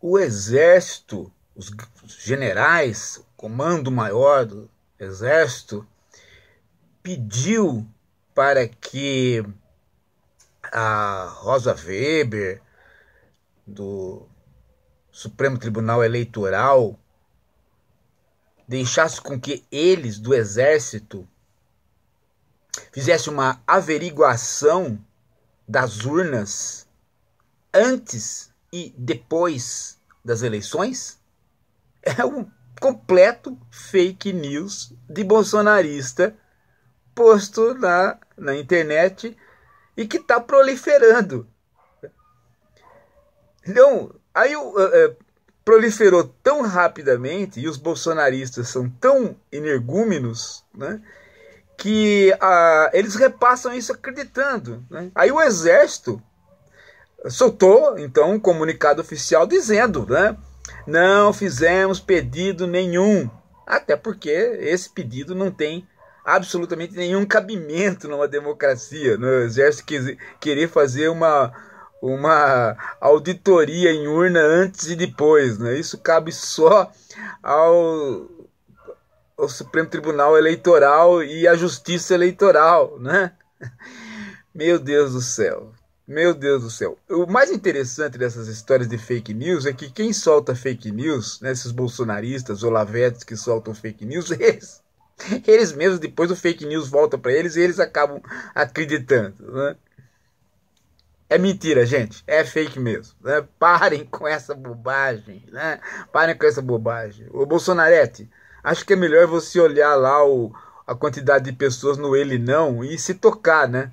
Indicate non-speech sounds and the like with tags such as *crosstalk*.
o exército, os generais, o comando maior do exército, pediu para que a Rosa Weber, do Supremo Tribunal Eleitoral, deixasse com que eles do Exército fizessem uma averiguação das urnas antes e depois das eleições é um completo fake news de bolsonarista posto na, na internet e que está proliferando. Então, aí uh, proliferou tão rapidamente e os bolsonaristas são tão energúmenos, né, que uh, eles repassam isso acreditando. Né? Aí o exército soltou então um comunicado oficial dizendo, né? Não fizemos pedido nenhum, até porque esse pedido não tem absolutamente nenhum cabimento numa democracia. No exército querer fazer uma uma auditoria em urna antes e depois, né? Isso cabe só ao Supremo Tribunal Eleitoral e a Justiça Eleitoral, né? *laughs* Meu Deus do céu, meu Deus do céu. O mais interessante dessas histórias de fake news é que quem solta fake news, né, esses bolsonaristas, olavetes que soltam fake news, *laughs* eles, eles mesmos, depois o fake news volta para eles e eles acabam acreditando. Né? É mentira, gente. É fake mesmo. Né? Parem com essa bobagem. Né? Parem com essa bobagem. O Bolsonarete, acho que é melhor você olhar lá o, a quantidade de pessoas no ele não e se tocar, né?